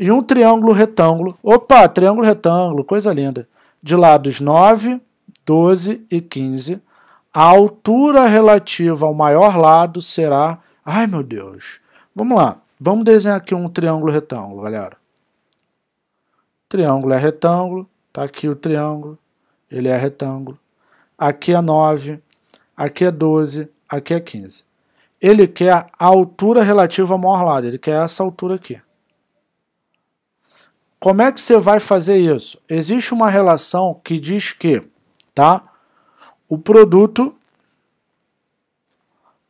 e um triângulo retângulo. Opa, triângulo retângulo, coisa linda. De lados 9, 12 e 15. A altura relativa ao maior lado será. Ai meu Deus! Vamos lá, vamos desenhar aqui um triângulo retângulo, galera. Triângulo é retângulo, tá aqui o triângulo, ele é retângulo. Aqui é 9, aqui é 12, aqui é 15. Ele quer a altura relativa ao maior lado, ele quer essa altura aqui. Como é que você vai fazer isso? Existe uma relação que diz que, tá? O produto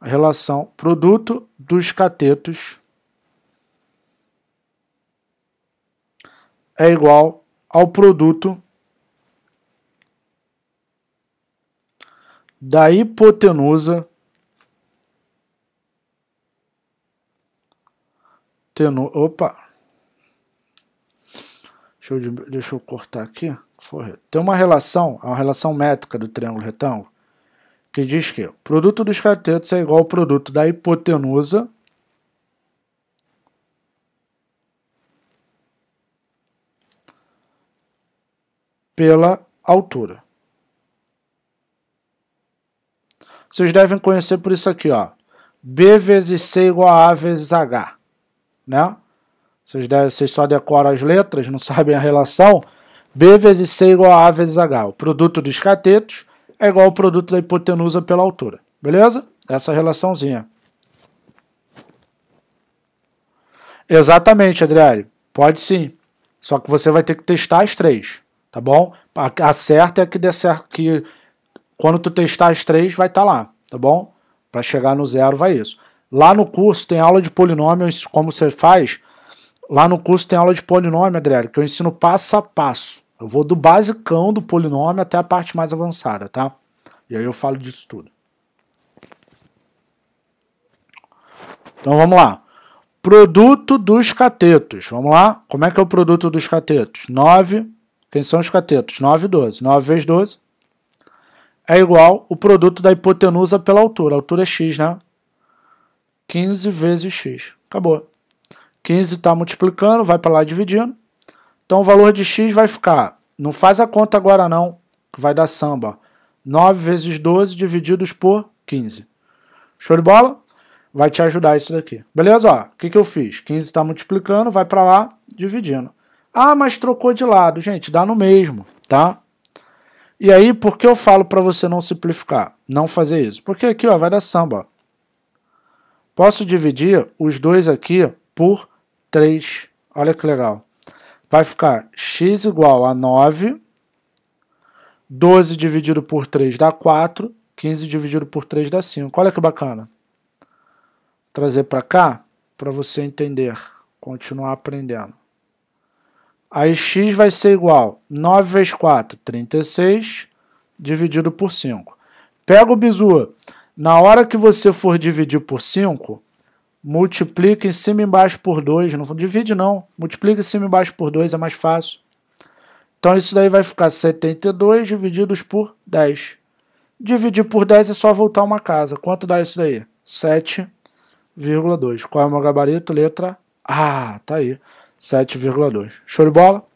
a relação produto dos catetos é igual ao produto da hipotenusa tenu, opa Deixa eu, deixa eu cortar aqui. Tem uma relação, é uma relação métrica do triângulo retângulo, que diz que o produto dos catetos é igual ao produto da hipotenusa pela altura. Vocês devem conhecer por isso aqui, ó. B vezes C igual a A vezes H, né? Vocês, devem, vocês só decoram as letras, não sabem a relação. B vezes C igual a A vezes H. O produto dos catetos é igual ao produto da hipotenusa pela altura. Beleza? Essa relaçãozinha. Exatamente, Adriano. Pode sim. Só que você vai ter que testar as três, tá bom? A, certa é que dê certo, que quando tu testar as três vai estar tá lá, tá bom? Para chegar no zero vai isso. Lá no curso tem aula de polinômios, como você faz Lá no curso tem aula de polinômio, Adriano, que eu ensino passo a passo. Eu vou do basicão do polinômio até a parte mais avançada, tá? E aí eu falo disso tudo. Então vamos lá. Produto dos catetos. Vamos lá? Como é que é o produto dos catetos? 9. Quem são os catetos? 9 e 12. 9 vezes 12 é igual o produto da hipotenusa pela altura. A altura é x, né? 15 vezes x. Acabou. 15 está multiplicando, vai para lá dividindo. Então o valor de x vai ficar, não faz a conta agora não, que vai dar samba. 9 vezes 12 divididos por 15. Show de bola? Vai te ajudar isso daqui. Beleza? o que, que eu fiz? 15 está multiplicando, vai para lá dividindo. Ah, mas trocou de lado. Gente, dá no mesmo, tá? E aí, por que eu falo para você não simplificar? Não fazer isso. Porque aqui ó, vai dar samba. Posso dividir os dois aqui por 3. Olha que legal. Vai ficar x igual a 9. 12 dividido por 3 dá 4. 15 dividido por 3 dá 5. Olha que bacana. Vou trazer para cá para você entender. Continuar aprendendo. Aí x vai ser igual a 9 vezes 4, 36, dividido por 5. Pega o bizu. Na hora que você for dividir por 5, multiplica em cima e embaixo por 2, não divide não, multiplica em cima e embaixo por 2, é mais fácil. Então isso daí vai ficar 72 divididos por 10. Dividir por 10 é só voltar uma casa. Quanto dá isso daí? 7,2. Qual é o meu gabarito? Letra A. Tá aí. 7,2. Show de bola?